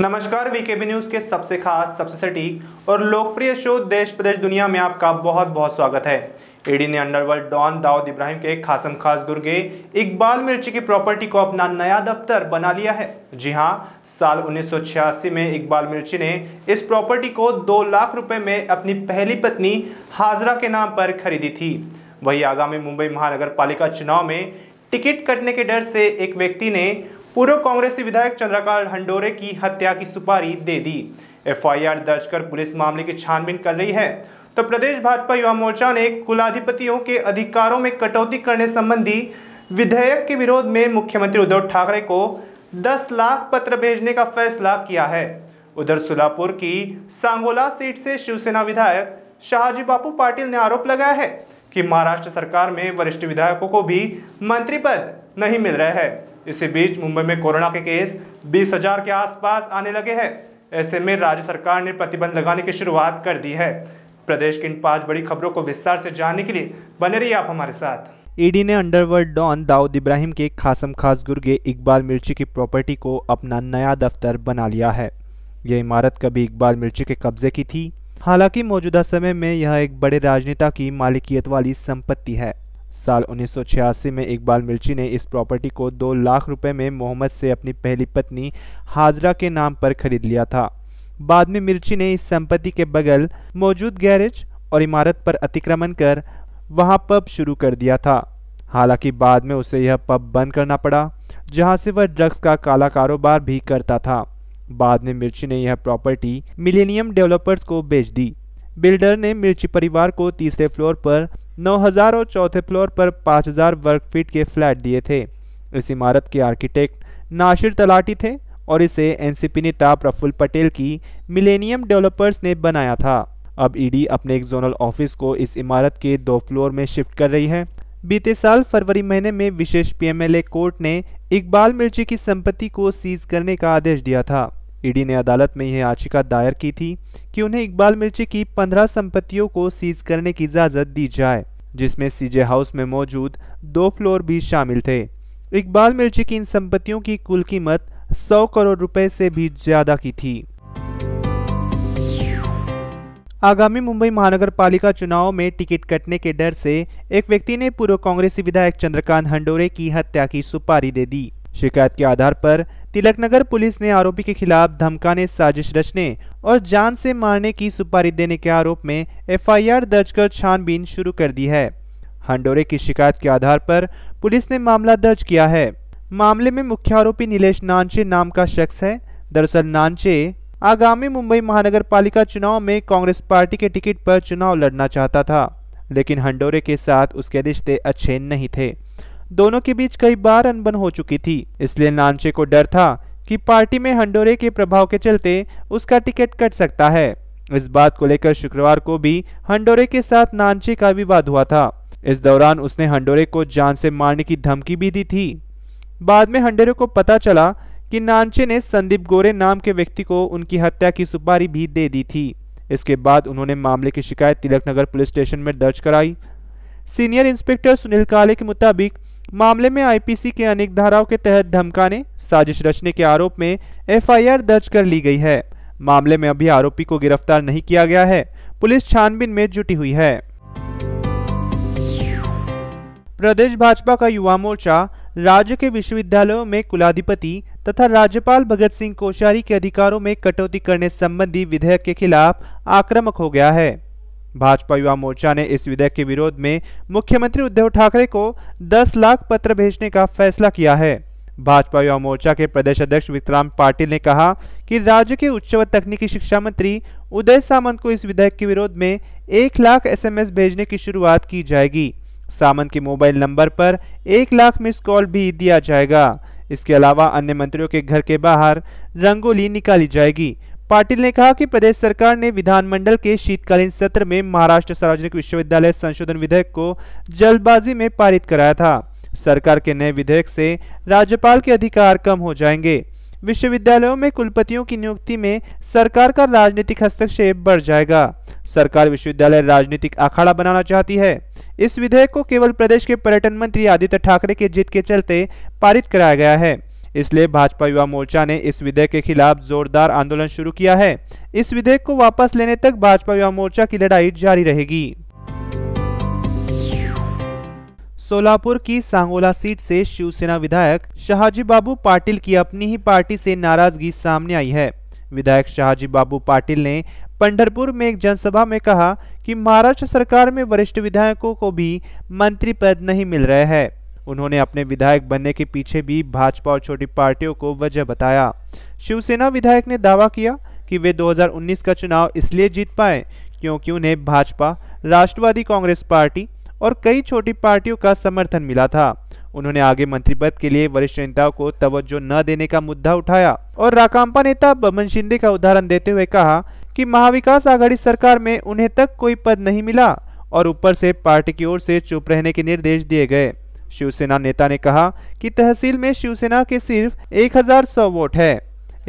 नमस्कार VKB news के सबसे खास सबसे सटीक और लोकप्रिय शो देश प्रदेश दुनिया में आपका बहुत बहुत स्वागत है ईडी ने अंडरवर्ल्ड डॉन दाऊद इब्राहिम के खासम खास गुर्गे इकबाल मिर्ची की प्रॉपर्टी को अपना नया दफ्तर बना लिया है जी हां साल 1986 में इकबाल मिर्ची ने इस प्रॉपर्टी को दो लाख रुपए में अपनी पहली पत्नी हाजरा के नाम पर खरीदी थी वही आगामी मुंबई महानगर पालिका चुनाव में टिकट कटने के डर से एक व्यक्ति ने पूर्व कांग्रेस विधायक चंद्रकांत हंडोरे की हत्या की सुपारी दे दी एफआईआर दर्ज कर पुलिस मामले की छानबीन कर रही है तो प्रदेश भाजपा युवा मोर्चा ने कुलाधिपतियों के अधिकारों में कटौती करने संबंधी विधेयक के विरोध में मुख्यमंत्री उद्धव ठाकरे को 10 लाख पत्र भेजने का फैसला किया है उधर सोलापुर की सांगोला सीट से शिवसेना विधायक शाहजी बापू पाटिल ने आरोप लगाया है कि महाराष्ट्र सरकार में वरिष्ठ विधायकों को भी मंत्री पद नहीं मिल रहा है इसी बीच मुंबई में कोरोना के केस बीस हजार के आसपास आने लगे हैं ऐसे में राज्य सरकार ने प्रतिबंध लगाने की शुरुआत कर दी है प्रदेश की इन पांच बड़ी खबरों को विस्तार से जानने के लिए बने रहिए आप हमारे साथ ईडी ने अंडरवर्ल्ड डॉन दाऊद इब्राहिम के खासम खास गुर्गे इकबाल मिर्ची की प्रॉपर्टी को अपना नया दफ्तर बना लिया है यह इमारत कभी इकबाल मिर्ची के कब्जे की थी हालांकि मौजूदा समय में यह एक बड़े राजनेता की मालिकियत वाली संपत्ति है साल 1986 में इकबाल मिर्ची ने इस प्रॉपर्टी को दो लाख रुपए में मोहम्मद से अपनी पहली पत्नी हाजरा के नाम पर खरीद लिया था बाद में मिर्ची ने इस संपत्ति के बगल मौजूद गैरेज और इमारत पर अतिक्रमण कर वहां पब शुरू कर दिया था हालांकि बाद में उसे यह पब बंद करना पड़ा जहां से वह ड्रग्स का काला कारोबार भी करता था बाद में मिर्ची ने यह प्रॉपर्टी मिलेनियम डेवलपर्स को बेच दी बिल्डर ने मिर्ची परिवार को तीसरे फ्लोर पर 9000 और चौथे फ्लोर पर 5000 वर्ग फीट के फ्लैट दिए थे इस इमारत के आर्किटेक्ट नाशिर तलाटी थे और इसे एनसीपी नेता प्रफुल्ल पटेल की मिलेनियम डेवलपर्स ने बनाया था अब ईडी अपने एक जोनल ऑफिस को इस इमारत के दो फ्लोर में शिफ्ट कर रही है बीते साल फरवरी महीने में विशेष पीएमएलए कोर्ट ने इकबाल मिर्ची की संपत्ति को सीज करने का आदेश दिया था ईडी ने अदालत में यह याचिका दायर की थी कि उन्हें इकबाल मिर्ची की पंद्रह संपत्तियों को सीज करने की इजाज़त दी जाए जिसमें सीजे हाउस में मौजूद दो फ्लोर भी शामिल थे इकबाल मिर्ची की इन संपत्तियों की कुल कीमत 100 करोड़ रुपए से भी ज़्यादा की थी आगामी मुंबई महानगर पालिका चुनाव में टिकट कटने के डर से एक व्यक्ति ने पूर्व कांग्रेसी विधायक चंद्रकांत हंडोरे की हत्या की सुपारी दे दी शिकायत के आधार पर तिलकनगर पुलिस ने आरोपी के खिलाफ धमकाने साजिश रचने और जान से मारने की सुपारी देने के आरोप में एफआईआर दर्ज कर छानबीन शुरू कर दी है हंडोरे की शिकायत के आधार पर पुलिस ने मामला दर्ज किया है मामले में मुख्य आरोपी नीलेष नानचे नाम का शख्स है दरअसल नानचे आगामी मुंबई महानगर पालिका चुनाव में कांग्रेस पार्टी के टिकट पर चुनाव लड़ना चाहता था लेकिन हंडोरे के साथ उसके रिश्ते अच्छे नहीं थे दोनों के बीच कई बार अनबन हो चुकी थी इसलिए नानचे को डर था कि पार्टी में हंडोरे के प्रभाव के चलते उसका टिकट कट सकता है इस बात को लेकर शुक्रवार को भी हंडोरे के साथ नानचे का विवाद हुआ था इस दौरान उसने हंडोरे को जान से मारने की धमकी भी दी थी बाद में हंडोरे को पता चला कि नानचे ने संदीप गोरे नाम के व्यक्ति को उनकी हत्या की सुपारी भी दे दी थी इसके बाद उन्होंने मामले की शिकायत तिलक नगर पुलिस स्टेशन में दर्ज कराई सीनियर इंस्पेक्टर सुनील काले के मुताबिक मामले में आईपीसी के अनेक धाराओं के तहत धमकाने साजिश रचने के आरोप में एफआईआर दर्ज कर ली गई है मामले में अभी आरोपी को गिरफ्तार नहीं किया गया है पुलिस छानबीन में जुटी हुई है प्रदेश भाजपा का युवा मोर्चा राज्य के विश्वविद्यालयों में कुलाधिपति तथा राज्यपाल भगत सिंह कोश्यारी के अधिकारों में कटौती करने संबंधी विधेयक के खिलाफ आक्रामक हो गया है भाजपा युवा मोर्चा ने इस विधेयक के विरोध में मुख्यमंत्री उद्धव ठाकरे को 10 लाख पत्र भेजने का फैसला किया है भाजपा युवा मोर्चा के प्रदेश अध्यक्ष विक्रांत पाटिल ने कहा कि राज्य के उच्च व तकनीकी शिक्षा मंत्री उदय सामंत को इस विधेयक के विरोध में एक लाख एसएमएस भेजने की शुरुआत की जाएगी सामंत के मोबाइल नंबर पर एक लाख मिस कॉल भी दिया जाएगा इसके अलावा अन्य मंत्रियों के घर के बाहर रंगोली निकाली जाएगी पाटिल ने कहा कि प्रदेश सरकार ने विधानमंडल के शीतकालीन सत्र में महाराष्ट्र सार्वजनिक विश्वविद्यालय संशोधन विधेयक को जल्दबाजी में पारित कराया था सरकार के नए विधेयक से राज्यपाल के अधिकार कम हो जाएंगे विश्वविद्यालयों में कुलपतियों की नियुक्ति में सरकार का राजनीतिक हस्तक्षेप बढ़ जाएगा सरकार विश्वविद्यालय राजनीतिक अखाड़ा बनाना चाहती है इस विधेयक को केवल प्रदेश के पर्यटन मंत्री आदित्य ठाकरे के जीत के चलते पारित कराया गया है इसलिए भाजपा युवा मोर्चा ने इस विधेयक के खिलाफ जोरदार आंदोलन शुरू किया है इस विधेयक को वापस लेने तक भाजपा युवा मोर्चा की लड़ाई जारी रहेगी सोलापुर की सांगोला सीट से शिवसेना विधायक शाहजी बाबू पाटिल की अपनी ही पार्टी से नाराजगी सामने आई है विधायक शाहजी बाबू पाटिल ने पंडरपुर में एक जनसभा में कहा कि महाराष्ट्र सरकार में वरिष्ठ विधायकों को भी मंत्री पद नहीं मिल रहे हैं उन्होंने अपने विधायक बनने के पीछे भी भाजपा और छोटी पार्टियों को वजह बताया शिवसेना विधायक ने दावा किया कि वे 2019 का चुनाव इसलिए जीत पाए क्योंकि उन्हें भाजपा राष्ट्रवादी कांग्रेस पार्टी और कई छोटी पार्टियों का समर्थन मिला था उन्होंने आगे मंत्री पद के लिए वरिष्ठ नेताओं को तवज्जो न देने का मुद्दा उठाया और राकांपा नेता बमन शिंदे का उदाहरण देते हुए कहा कि महाविकास आघाड़ी सरकार में उन्हें तक कोई पद नहीं मिला और ऊपर से पार्टी की ओर से चुप रहने के निर्देश दिए गए शिवसेना नेता ने कहा कि तहसील में शिवसेना के सिर्फ एक हजार सौ वोट है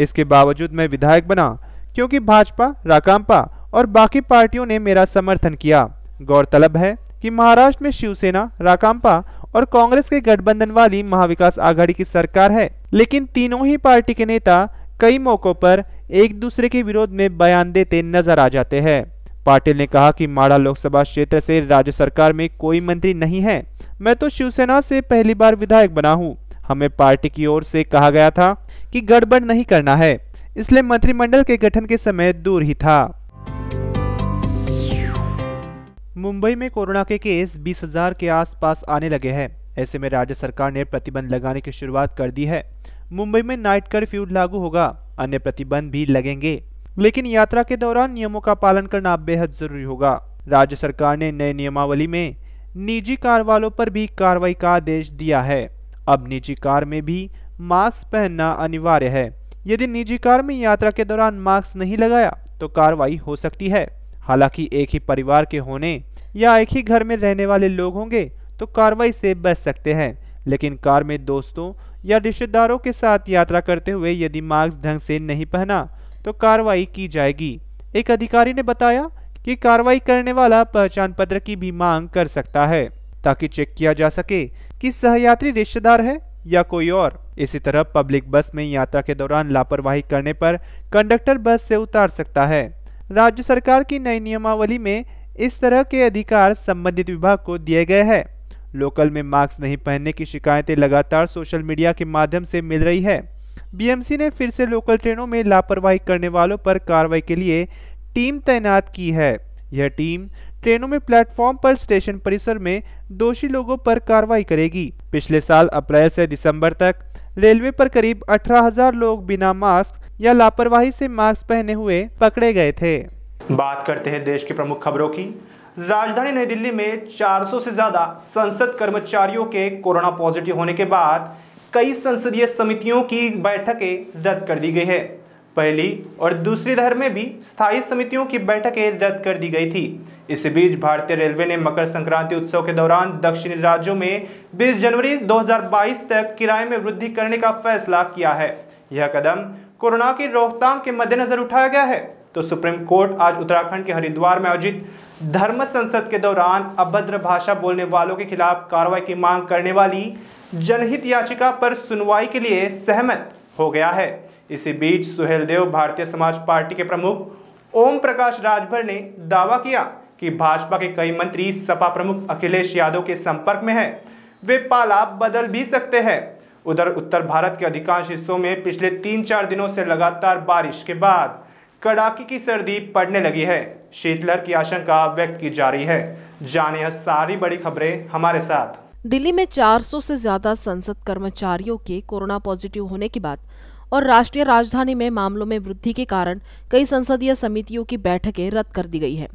इसके बावजूद मैं विधायक बना क्योंकि भाजपा राकांपा और बाकी पार्टियों ने मेरा समर्थन किया गौरतलब है कि महाराष्ट्र में शिवसेना राकांपा और कांग्रेस के गठबंधन वाली महाविकास आघाड़ी की सरकार है लेकिन तीनों ही पार्टी के नेता कई मौकों पर एक दूसरे के विरोध में बयान देते नजर आ जाते हैं पाटिल ने कहा कि माड़ा लोकसभा क्षेत्र से राज्य सरकार में कोई मंत्री नहीं है मैं तो शिवसेना से पहली बार विधायक बना हूँ हमें पार्टी की ओर से कहा गया था कि गड़बड़ नहीं करना है इसलिए मंत्रिमंडल के गठन के समय दूर ही था मुंबई में कोरोना के केस बीस हजार के आसपास आने लगे हैं ऐसे में राज्य सरकार ने प्रतिबंध लगाने की शुरुआत कर दी है मुंबई में नाइट कर्फ्यू लागू होगा अन्य प्रतिबंध भी लगेंगे लेकिन यात्रा के दौरान नियमों का पालन करना बेहद जरूरी होगा राज्य सरकार ने नए नियमावली में निजी कार वालों पर भी कार्रवाई का आदेश दिया है अब निजी कार में भी मास्क पहनना अनिवार्य है यदि निजी कार में यात्रा के दौरान मास्क नहीं लगाया तो कार्रवाई हो सकती है हालांकि एक ही परिवार के होने या एक ही घर में रहने वाले लोग होंगे तो कार्रवाई से बच सकते हैं लेकिन कार में दोस्तों या रिश्तेदारों के साथ यात्रा करते हुए यदि मास्क ढंग से नहीं पहना तो कार्रवाई की जाएगी एक अधिकारी ने बताया कि कार्रवाई करने वाला पहचान पत्र की भी मांग कर सकता है ताकि चेक किया जा सके कि सहयात्री रिश्तेदार है या कोई और इसी तरह पब्लिक बस में यात्रा के दौरान लापरवाही करने पर कंडक्टर बस से उतार सकता है राज्य सरकार की नई नियमावली में इस तरह के अधिकार संबंधित विभाग को दिए गए हैं लोकल में मास्क नहीं पहनने की शिकायतें लगातार सोशल मीडिया के माध्यम से मिल रही है बीएमसी ने फिर से लोकल ट्रेनों में लापरवाही करने वालों पर कार्रवाई के लिए टीम तैनात की है यह टीम ट्रेनों में प्लेटफॉर्म पर स्टेशन परिसर में दोषी लोगों पर कार्रवाई करेगी पिछले साल अप्रैल से दिसंबर तक रेलवे पर करीब 18,000 लोग बिना मास्क या लापरवाही से मास्क पहने हुए पकड़े गए थे बात करते हैं देश की प्रमुख खबरों की राजधानी नई दिल्ली में 400 से ज्यादा संसद कर्मचारियों के कोरोना पॉजिटिव होने के बाद कई संसदीय समितियों की बैठकें रद्द कर दी गई है पहली और दूसरी लहर में भी स्थायी समितियों की बैठकें रद्द कर दी गई थी इस बीच भारतीय रेलवे ने मकर संक्रांति उत्सव के दौरान दक्षिणी राज्यों में 20 जनवरी 2022 तक किराए में वृद्धि करने का फैसला किया है यह कदम कोरोना की रोकथाम के मद्देनजर उठाया गया है तो सुप्रीम कोर्ट आज उत्तराखंड के हरिद्वार में आयोजित धर्म संसद के दौरान अभद्र भाषा बोलने वालों के खिलाफ कार्रवाई की मांग करने वाली जनहित याचिका पर सुनवाई के लिए सहमत हो गया है इसी बीच सुहेलदेव भारतीय समाज पार्टी के प्रमुख ओम प्रकाश राजभर ने दावा किया कि भाजपा के कई मंत्री सपा प्रमुख अखिलेश यादव के संपर्क में हैं वे पाला बदल भी सकते हैं उधर उत्तर भारत के अधिकांश हिस्सों में पिछले तीन चार दिनों से लगातार बारिश के बाद कड़ाके की सर्दी पड़ने लगी है शीतलहर की आशंका व्यक्त की जा रही है जाने सारी बड़ी खबरें हमारे साथ दिल्ली में 400 से ज्यादा संसद कर्मचारियों के कोरोना पॉजिटिव होने के बाद और राष्ट्रीय राजधानी में मामलों में वृद्धि के कारण कई संसदीय समितियों की बैठकें रद्द कर दी गई है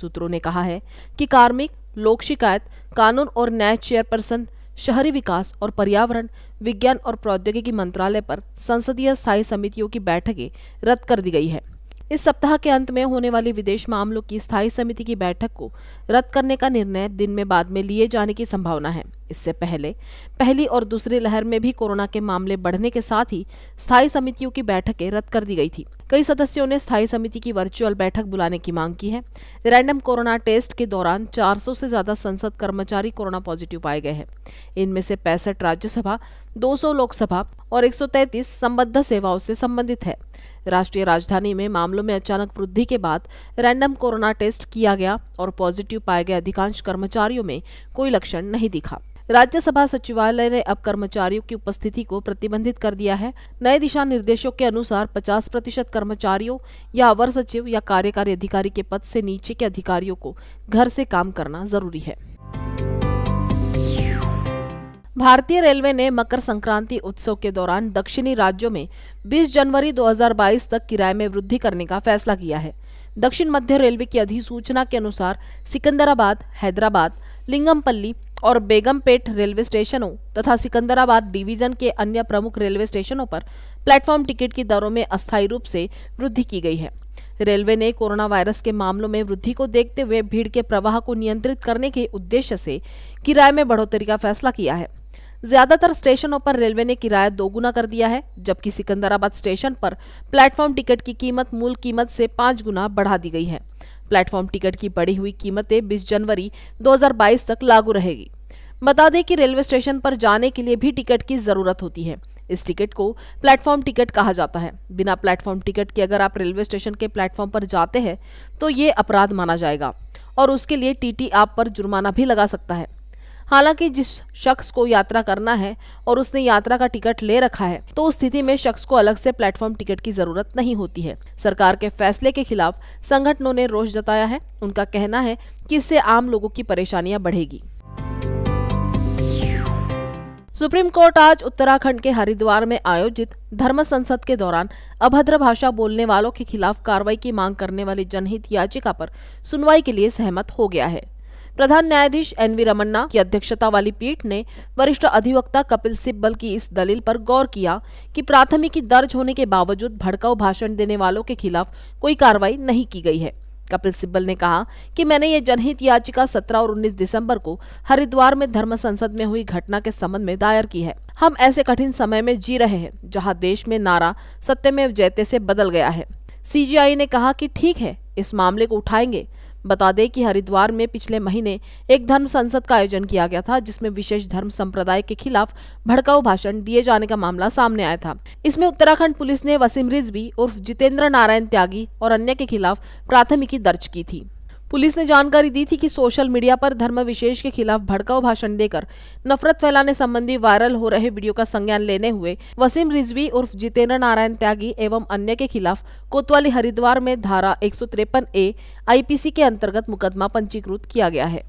सूत्रों ने कहा है कि कार्मिक लोक शिकायत कानून और न्याय चेयरपर्सन शहरी विकास और पर्यावरण विज्ञान और प्रौद्योगिकी मंत्रालय पर संसदीय स्थायी समितियों की बैठकें रद्द कर दी गई है इस सप्ताह के अंत में होने वाली विदेश मामलों की स्थायी समिति की बैठक को रद्द करने का निर्णय दिन में बाद में लिए जाने की संभावना है इससे पहले पहली और दूसरी लहर में भी कोरोना के मामले बढ़ने के साथ ही स्थायी समितियों की बैठकें रद्द कर दी गई थी कई सदस्यों ने स्थायी समिति की वर्चुअल बैठक बुलाने की मांग की है रैंडम कोरोना टेस्ट के दौरान 400 से ज्यादा संसद कर्मचारी कोरोना पॉजिटिव पाए गए हैं इनमें से पैंसठ राज्यसभा 200 लोकसभा और 133 संबद्ध सेवाओं से संबंधित है राष्ट्रीय राजधानी में मामलों में अचानक वृद्धि के बाद रैंडम कोरोना टेस्ट किया गया और पॉजिटिव पाए गए अधिकांश कर्मचारियों में कोई लक्षण नहीं दिखा राज्यसभा सचिवालय ने अब कर्मचारियों की उपस्थिति को प्रतिबंधित कर दिया है नए दिशा निर्देशों के अनुसार 50 प्रतिशत कर्मचारियों या अवर सचिव या कार्यकारी अधिकारी के पद से नीचे के अधिकारियों को घर से काम करना जरूरी है भारतीय रेलवे ने मकर संक्रांति उत्सव के दौरान दक्षिणी राज्यों में 20 जनवरी 2022 तक किराए में वृद्धि करने का फैसला किया है दक्षिण मध्य रेलवे की अधिसूचना के अनुसार सिकंदराबाद हैदराबाद लिंगमपल्ली और बेगमपेट रेलवे स्टेशनों तथा सिकंदराबाद डिवीजन के अन्य प्रमुख रेलवे स्टेशनों पर प्लेटफॉर्म टिकट की दरों में अस्थायी रूप से वृद्धि की गई है रेलवे ने कोरोना वायरस के मामलों में वृद्धि को देखते हुए भीड़ के प्रवाह को नियंत्रित करने के उद्देश्य से किराए में बढ़ोतरी का फैसला किया है ज्यादातर स्टेशनों पर रेलवे ने किराया दोगुना कर दिया है जबकि सिकंदराबाद स्टेशन पर प्लेटफॉर्म टिकट की कीमत मूल कीमत से पाँच गुना बढ़ा दी गई है प्लेटफॉर्म टिकट की बढ़ी हुई कीमतें बीस जनवरी दो तक लागू रहेगी बता दें कि रेलवे स्टेशन पर जाने के लिए भी टिकट की जरूरत होती है इस टिकट को प्लेटफॉर्म टिकट कहा जाता है बिना प्लेटफॉर्म टिकट के अगर आप रेलवे स्टेशन के प्लेटफॉर्म पर जाते हैं तो ये अपराध माना जाएगा और उसके लिए टीटी आप पर जुर्माना भी लगा सकता है हालांकि जिस शख्स को यात्रा करना है और उसने यात्रा का टिकट ले रखा है तो उस स्थिति में शख्स को अलग से प्लेटफॉर्म टिकट की जरूरत नहीं होती है सरकार के फैसले के खिलाफ संगठनों ने रोष जताया है उनका कहना है कि इससे आम लोगों की परेशानियां बढ़ेगी सुप्रीम कोर्ट आज उत्तराखंड के हरिद्वार में आयोजित धर्म संसद के दौरान अभद्र भाषा बोलने वालों के खिलाफ कार्रवाई की मांग करने वाली जनहित याचिका पर सुनवाई के लिए सहमत हो गया है प्रधान न्यायाधीश एन वी रमन्ना की अध्यक्षता वाली पीठ ने वरिष्ठ अधिवक्ता कपिल सिब्बल की इस दलील पर गौर किया कि प्राथमिकी दर्ज होने के बावजूद भड़काऊ भाषण देने वालों के खिलाफ कोई कार्रवाई नहीं की गई है कपिल सिब्बल ने कहा कि मैंने ये जनहित याचिका 17 और 19 दिसंबर को हरिद्वार में धर्म संसद में हुई घटना के संबंध में दायर की है हम ऐसे कठिन समय में जी रहे हैं जहां देश में नारा सत्य में जयते से बदल गया है सीजीआई ने कहा कि ठीक है इस मामले को उठाएंगे बता दें कि हरिद्वार में पिछले महीने एक धर्म संसद का आयोजन किया गया था जिसमें विशेष धर्म संप्रदाय के खिलाफ भड़काऊ भाषण दिए जाने का मामला सामने आया था इसमें उत्तराखंड पुलिस ने वसीम रिजवी उर्फ जितेंद्र नारायण त्यागी और अन्य के खिलाफ प्राथमिकी दर्ज की थी पुलिस ने जानकारी दी थी कि सोशल मीडिया पर धर्म विशेष के खिलाफ भड़काऊ भाषण देकर नफरत फैलाने संबंधी वायरल हो रहे वीडियो का संज्ञान लेने हुए वसीम रिजवी उर्फ जितेंद्र नारायण त्यागी एवं अन्य के खिलाफ कोतवाली हरिद्वार में धारा एक ए आईपीसी के अंतर्गत मुकदमा पंजीकृत किया गया है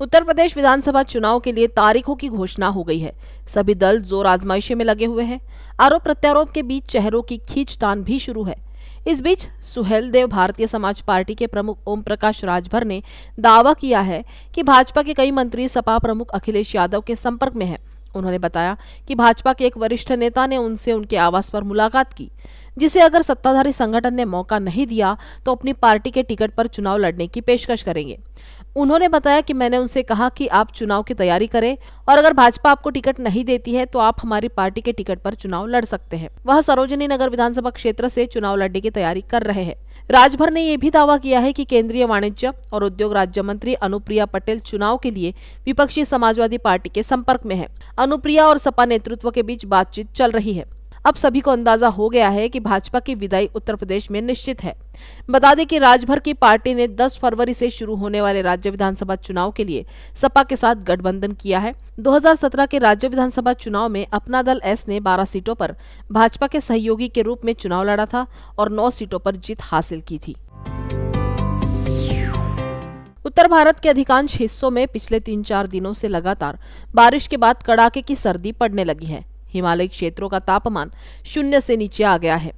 उत्तर प्रदेश विधानसभा चुनाव के लिए तारीखों की घोषणा हो गई है सभी दल जोर आजमाइशे में लगे हुए हैं आरोप प्रत्यारोप के बीच चेहरों की खींचतान भी शुरू है इस बीच सुहेल देव भारतीय समाज पार्टी के प्रमुख ओम प्रकाश राजभर ने दावा किया है कि भाजपा के कई मंत्री सपा प्रमुख अखिलेश यादव के संपर्क में हैं उन्होंने बताया कि भाजपा के एक वरिष्ठ नेता ने उनसे उनके आवास पर मुलाकात की जिसे अगर सत्ताधारी संगठन ने मौका नहीं दिया तो अपनी पार्टी के टिकट पर चुनाव लड़ने की पेशकश करेंगे उन्होंने बताया कि मैंने उनसे कहा कि आप चुनाव की तैयारी करें और अगर भाजपा आपको टिकट नहीं देती है तो आप हमारी पार्टी के टिकट पर चुनाव लड़ सकते हैं वह सरोजनी नगर विधानसभा क्षेत्र से चुनाव लड़ने की तैयारी कर रहे हैं राजभर ने यह भी दावा किया है कि केंद्रीय वाणिज्य और उद्योग राज्य मंत्री अनुप्रिया पटेल चुनाव के लिए विपक्षी समाजवादी पार्टी के संपर्क में है अनुप्रिया और सपा नेतृत्व के बीच बातचीत चल रही है अब सभी को अंदाजा हो गया है कि भाजपा की विदाई उत्तर प्रदेश में निश्चित है बता दें कि राज्यभर की पार्टी ने 10 फरवरी से शुरू होने वाले राज्य विधानसभा चुनाव के लिए सपा के साथ गठबंधन किया है 2017 के राज्य विधानसभा चुनाव में अपना दल एस ने 12 सीटों पर भाजपा के सहयोगी के रूप में चुनाव लड़ा था और नौ सीटों पर जीत हासिल की थी उत्तर भारत के अधिकांश हिस्सों में पिछले तीन चार दिनों से लगातार बारिश के बाद कड़ाके की सर्दी पड़ने लगी है हिमालयी क्षेत्रों का तापमान शून्य से नीचे आ गया है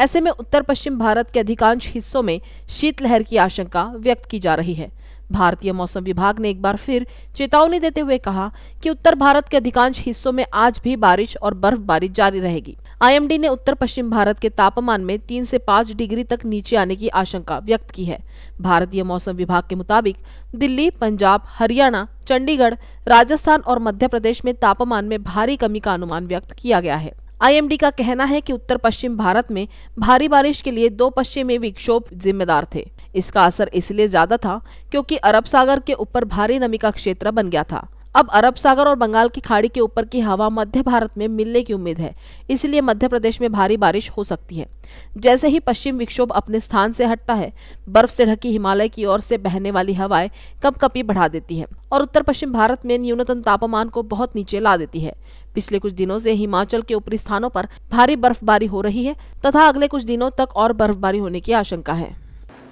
ऐसे में उत्तर पश्चिम भारत के अधिकांश हिस्सों में शीतलहर की आशंका व्यक्त की जा रही है भारतीय मौसम विभाग ने एक बार फिर चेतावनी देते हुए कहा कि उत्तर भारत के अधिकांश हिस्सों में आज भी बारिश और बर्फबारी जारी रहेगी आईएमडी ने उत्तर पश्चिम भारत के तापमान में तीन से पाँच डिग्री तक नीचे आने की आशंका व्यक्त की है भारतीय मौसम विभाग के मुताबिक दिल्ली पंजाब हरियाणा चंडीगढ़ राजस्थान और मध्य प्रदेश में तापमान में भारी कमी का अनुमान व्यक्त किया गया है आईएमडी का कहना है कि उत्तर पश्चिम भारत में भारी बारिश के लिए दो पश्चिमी विक्षोभ जिम्मेदार थे इसका असर इसलिए ज्यादा था क्योंकि अरब सागर के ऊपर भारी नमी का क्षेत्र बन गया था अब अरब सागर और बंगाल की खाड़ी के ऊपर की हवा मध्य भारत में मिलने की उम्मीद है इसलिए मध्य प्रदेश में भारी बारिश हो सकती है जैसे ही पश्चिम विक्षोभ अपने स्थान से हटता है बर्फ से ढकी हिमालय की ओर से बहने वाली हवाएं कप कपी बढ़ा देती है और उत्तर पश्चिम भारत में न्यूनतम तापमान को बहुत नीचे ला देती है पिछले कुछ दिनों से हिमाचल के ऊपरी स्थानों पर भारी बर्फबारी हो रही है तथा अगले कुछ दिनों तक और बर्फबारी होने की आशंका है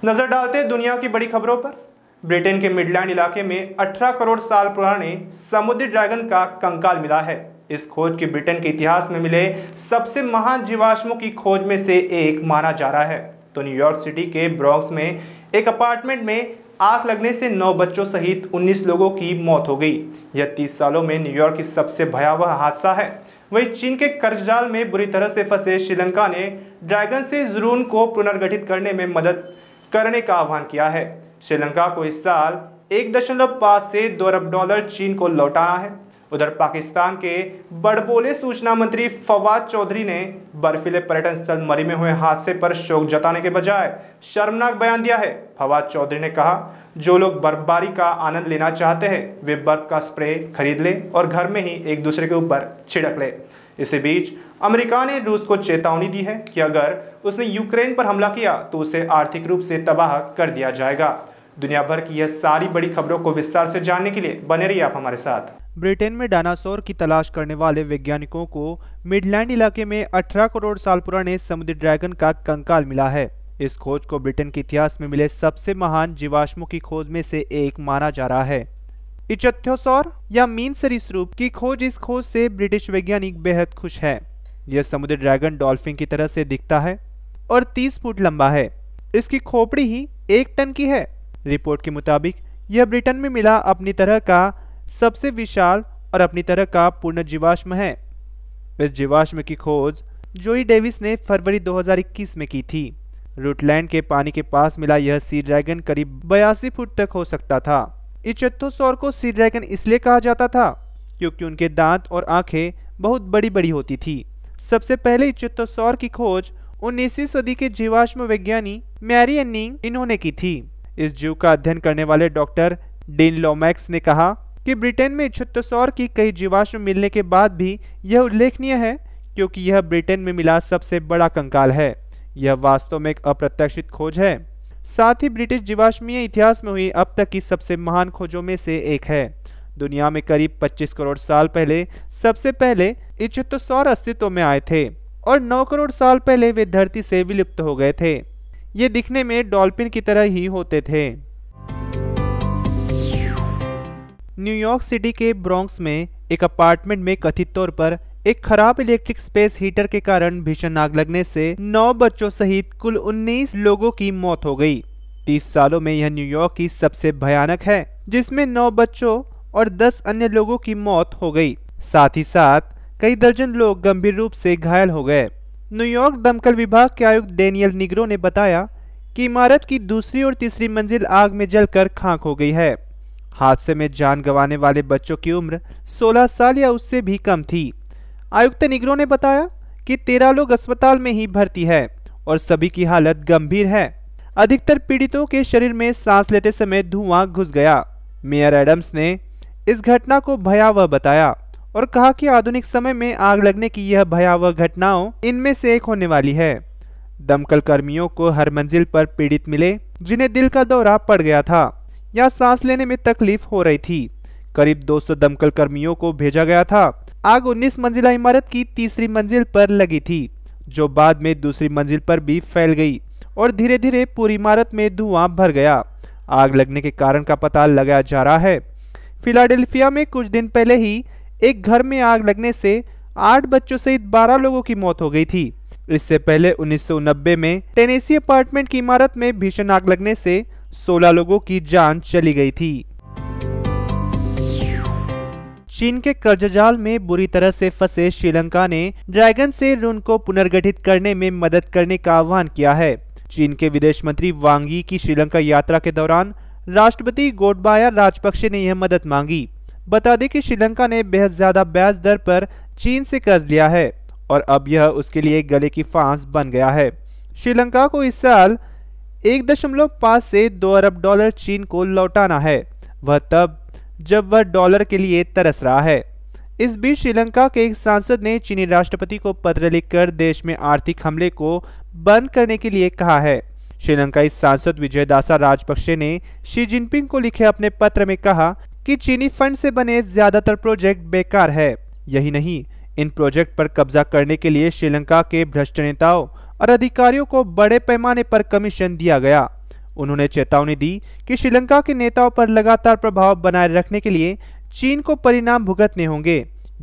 नजर डालते दुनिया की बड़ी खबरों पर ब्रिटेन के मिडलैंड इलाके में 18 करोड़ साल पुराने समुद्री ड्रैगन का कंकाल मिला है इस खोज की ब्रिटेन के इतिहास में मिले सबसे महान जीवाश्मों की खोज में से एक माना जा रहा है तो न्यूयॉर्क सिटी के ब्रॉक्स में एक अपार्टमेंट में आग लगने से नौ बच्चों सहित 19 लोगों की मौत हो गई यह 30 सालों में न्यूयॉर्क की सबसे भयावह हादसा है वही चीन के कर्जजाल में बुरी तरह से फंसे श्रीलंका ने ड्रैगन से जरून को पुनर्गठित करने में मदद करने का आह्वान किया है श्रीलंका को इस साल एक दशमलव पाँच से दो अरब डॉलर चीन को लौटाना है उधर पाकिस्तान के बड़बोले सूचना मंत्री फवाद चौधरी ने बर्फीले पर्यटन स्थल मरी में हुए हादसे पर शोक जताने के बजाय शर्मनाक बयान दिया है फवाद चौधरी ने कहा जो लोग बर्फबारी का आनंद लेना चाहते हैं वे बर्फ का स्प्रे खरीद लें और घर में ही एक दूसरे के ऊपर छिड़क लें इसी बीच अमेरिका ने रूस को चेतावनी दी है कि अगर उसने यूक्रेन पर हमला किया तो उसे आर्थिक रूप से तबाह कर दिया जाएगा दुनिया भर की यह सारी बड़ी खबरों को विस्तार से जानने के लिए बने रहिए आप हमारे साथ ब्रिटेन में डायनासोर की तलाश करने वाले वैज्ञानिकों को मिडलैंड इलाके में 18 करोड़ साल पुराने समुद्री ड्रैगन का कंकाल मिला है इस खोज को ब्रिटेन के इतिहास में मिले सबसे महान जीवाश्मों की खोज में से एक माना जा रहा है इचथ्योसौर या मीन सरीसरूप की खोज इस खोज से ब्रिटिश वैज्ञानिक बेहद खुश है यह समुद्र ड्रैगन डॉल्फिन की तरह से दिखता है और 30 फुट लंबा है इसकी खोपड़ी ही एक टन की है रिपोर्ट के मुताबिक यह ब्रिटेन में मिला अपनी तरह का सबसे विशाल और अपनी तरह का पूर्ण जीवाश्म है इस जीवाश्म की खोज जोई डेविस ने फरवरी 2021 में की थी रूटलैंड के पानी के पास मिला यह सी ड्रैगन करीब बयासी फुट तक हो सकता था इचत्थोसौर को सी ड्रैगन इसलिए कहा जाता था क्योंकि उनके दांत और आंखें बहुत बड़ी बड़ी होती थी सबसे पहले इचत्थोसौर की खोज उन्नीसवीं सदी के जीवाश्म वैज्ञानिक मैरी एनिंग इन्होंने की थी इस जीव का अध्ययन करने वाले डॉक्टर डीन लोमैक्स ने कहा कि ब्रिटेन में छत्तसौर की कई जीवाश्म मिलने के बाद भी यह उल्लेखनीय है क्योंकि यह ब्रिटेन में मिला सबसे बड़ा कंकाल है यह वास्तव में एक अप्रत्याशित खोज है साथ ही ब्रिटिश जीवाश्मीय इतिहास में हुई अब तक की सबसे महान खोजों में से एक है दुनिया में करीब 25 करोड़ साल पहले सबसे पहले इच्छत्तौर अस्तित्व में आए थे और 9 करोड़ साल पहले वे धरती से विलुप्त हो गए थे ये दिखने में डॉल्फिन की तरह ही होते थे न्यूयॉर्क सिटी के ब्रॉन्क्स में एक अपार्टमेंट में कथित तौर पर एक खराब इलेक्ट्रिक स्पेस हीटर के कारण भीषण आग लगने से नौ बच्चों सहित कुल 19 लोगों की मौत हो गई 30 सालों में यह न्यूयॉर्क की सबसे भयानक है जिसमें नौ बच्चों और 10 अन्य लोगों की मौत हो गई साथ ही साथ कई दर्जन लोग गंभीर रूप से घायल हो गए न्यूयॉर्क दमकल विभाग के आयुक्त डेनियल निगरो ने बताया कि इमारत की दूसरी और तीसरी मंजिल आग में जलकर खाक हो गई है हादसे में जान गंवाने वाले बच्चों की उम्र 16 साल या उससे भी कम थी आयुक्त निगरो ने बताया कि तेरह लोग अस्पताल में ही भर्ती है और सभी की हालत गंभीर है अधिकतर पीड़ितों के शरीर में सांस लेते समय धुआं घुस गया मेयर एडम्स ने इस घटना को भयावह बताया और कहा कि आधुनिक समय में आग लगने की यह भयावह घटनाओं इनमें से एक होने वाली है दमकल कर्मियों को हर मंजिल पर पीड़ित मिले जिन्हें दिल का दौरा पड़ गया था या सांस लेने में तकलीफ हो रही थी करीब 200 दमकल कर्मियों को भेजा गया था आग 19 मंजिला इमारत की तीसरी मंजिल पर लगी थी जो बाद में दूसरी मंजिल पर भी फैल गई और धीरे धीरे पूरी इमारत में धुआं भर गया आग लगने के कारण का पता लगाया जा रहा है फिलाडेल्फिया में कुछ दिन पहले ही एक घर में आग लगने से आठ बच्चों सहित बारह लोगों की मौत हो गई थी इससे पहले उन्नीस में टेनेसी अपार्टमेंट की इमारत में भीषण आग लगने से 16 लोगों की जान चली गई थी चीन के कर्जाल में बुरी तरह से फंसे श्रीलंका ने ड्रैगन से ऋण को पुनर्गठित करने में मदद करने का आह्वान किया है चीन के विदेश मंत्री वांगी की श्रीलंका यात्रा के दौरान राष्ट्रपति गोडबाया राजपक्षे ने यह मदद मांगी बता दें कि श्रीलंका ने बेहद ज़्यादा ब्याज दर पर चीन से कर्ज लिया है और अब यह उसके लिए गले की फांस बन गया है श्रीलंका को इस साल एक दशमलव पाँच से दो अरब डॉलर चीन को लौटाना है वह तब जब वह डॉलर के लिए तरस रहा है इस बीच श्रीलंका के एक सांसद ने चीनी राष्ट्रपति को पत्र लिखकर देश में आर्थिक हमले को बंद करने के लिए कहा है श्रीलंकाई सांसद विजयदासा राजपक्षे ने शी जिनपिंग को लिखे अपने पत्र में कहा कि चीनी फंड से बने ज्यादातर प्रोजेक्ट बेकार है यही नहीं इन प्रोजेक्ट पर कब्जा करने के लिए श्रीलंका के भ्रष्ट नेताओं और अधिकारियों को बड़े पैमाने पर कमीशन दिया गया उन्होंने चेतावनी दी कि श्रीलंका के नेताओं पर लगातार प्रभाव बनाए रखने के लिए चीन को परिणाम भुगतने होंगे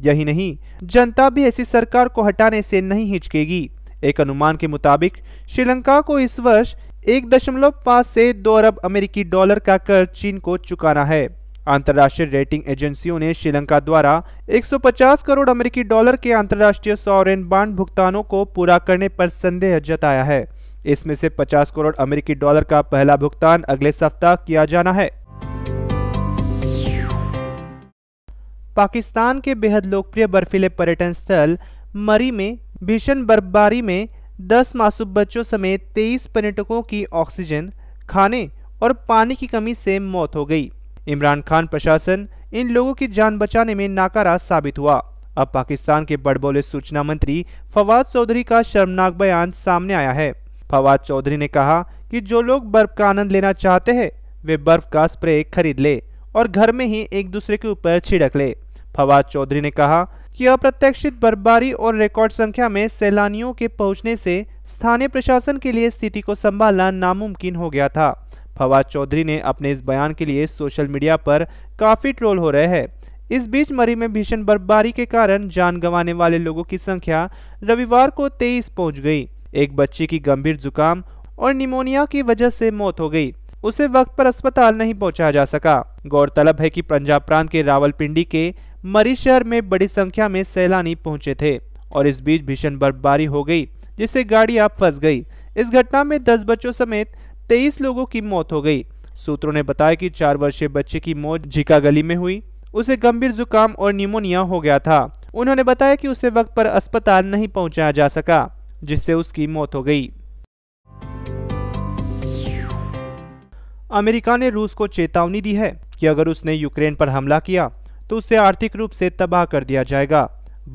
यही नहीं जनता भी ऐसी सरकार को हटाने से नहीं हिचकेगी एक अनुमान के मुताबिक श्रीलंका को इस वर्ष एक दशमलव पाँच से दो अरब अमेरिकी डॉलर का कर चीन को चुकाना है अंतर्राष्ट्रीय रेटिंग एजेंसियों ने श्रीलंका द्वारा 150 करोड़ अमेरिकी डॉलर के अंतर्राष्ट्रीय सॉवरेन बांड भुगतानों को पूरा करने पर संदेह जताया है इसमें से 50 करोड़ अमेरिकी डॉलर का पहला भुगतान अगले सप्ताह किया जाना है पाकिस्तान के बेहद लोकप्रिय बर्फीले पर्यटन स्थल मरी में भीषण बर्फबारी में 10 मासूम बच्चों समेत 23 पर्यटकों की ऑक्सीजन खाने और पानी की कमी से मौत हो गई इमरान खान प्रशासन इन लोगों की जान बचाने में नाकारा साबित हुआ अब पाकिस्तान के बड़बोले सूचना मंत्री फवाद चौधरी का शर्मनाक बयान सामने आया है फवाद चौधरी ने कहा कि जो लोग बर्फ का आनंद लेना चाहते हैं वे बर्फ का स्प्रे खरीद ले और घर में ही एक दूसरे के ऊपर छिड़क ले फवाद चौधरी ने कहा कि अप्रत्याशित बर्फबारी और रिकॉर्ड संख्या में सैलानियों के पहुंचने से स्थानीय प्रशासन के लिए स्थिति को संभालना नामुमकिन हो गया था फवाद चौधरी ने अपने इस बयान के लिए सोशल मीडिया पर काफ़ी ट्रोल हो रहे हैं इस बीच मरी में भीषण बर्फबारी के कारण जान गंवाने वाले लोगों की संख्या रविवार को तेईस पहुंच गई एक बच्ची की गंभीर जुकाम और निमोनिया की वजह से मौत हो गई उसे वक्त पर अस्पताल नहीं पहुंचाया जा सका गौरतलब है कि पंजाब प्रांत के रावलपिंडी के मरी शहर में बड़ी संख्या में सैलानी पहुंचे थे और इस बीच भीषण बर्फबारी हो गई जिससे आप फंस गई इस घटना में दस बच्चों समेत तेईस लोगों की मौत हो गई सूत्रों ने बताया कि चार वर्षीय बच्चे की मौत झिका गली में हुई उसे गंभीर जुकाम और निमोनिया हो गया था उन्होंने बताया कि उसे वक्त पर अस्पताल नहीं पहुंचाया जा सका जिससे उसकी मौत हो गई अमेरिका ने रूस को चेतावनी दी है कि अगर उसने यूक्रेन पर हमला किया तो उसे आर्थिक रूप से तबाह कर दिया जाएगा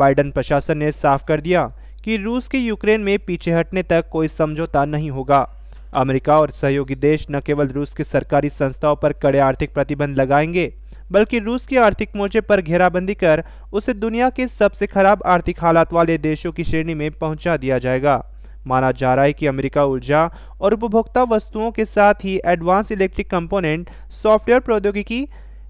बाइडन प्रशासन ने साफ कर दिया कि रूस के यूक्रेन में पीछे हटने तक कोई समझौता नहीं होगा अमेरिका और सहयोगी देश न केवल रूस की सरकारी संस्थाओं पर कड़े आर्थिक प्रतिबंध लगाएंगे बल्कि रूस के आर्थिक मोर्चे पर घेराबंदी कर उसे दुनिया के सबसे खराब आर्थिक हालात वाले देशों की श्रेणी में पहुंचा दिया जाएगा माना जा रहा है कि अमेरिका ऊर्जा और उपभोक्ता वस्तुओं के साथ ही एडवांस इलेक्ट्रिक कंपोनेंट सॉफ्टवेयर प्रौद्योगिकी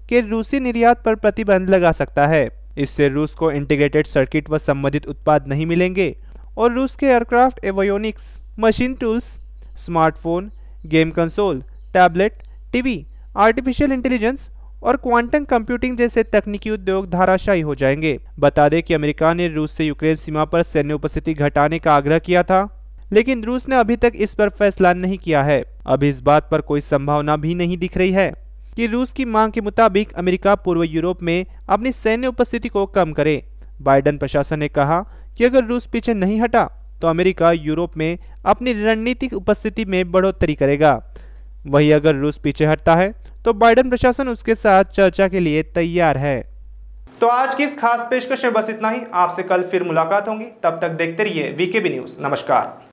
के रूसी निर्यात पर प्रतिबंध लगा सकता है इससे रूस को इंटीग्रेटेड सर्किट व संबंधित उत्पाद नहीं मिलेंगे और रूस के aircraft avionics machine tools smartphone game console tablet TV artificial intelligence और क्वांटम कंप्यूटिंग जैसे तकनीकी उद्योग धाराशाही हो जाएंगे बता दें कि अमेरिका ने रूस से यूक्रेन सीमा पर सैन्य उपस्थिति घटाने का आग्रह किया था लेकिन रूस ने अभी तक इस पर फैसला नहीं किया है अब इस बात पर कोई संभावना भी नहीं दिख रही है कि रूस की मांग के मुताबिक अमेरिका पूर्व यूरोप में अपनी सैन्य उपस्थिति को कम करे बाइडन प्रशासन ने कहा कि अगर रूस पीछे नहीं हटा तो अमेरिका यूरोप में अपनी रणनीतिक उपस्थिति में बढ़ोतरी करेगा वहीं अगर रूस पीछे हटता है तो बाइडन प्रशासन उसके साथ चर्चा के लिए तैयार है तो आज की इस खास पेशकश में बस इतना ही आपसे कल फिर मुलाकात होगी तब तक देखते रहिए वीकेबी न्यूज नमस्कार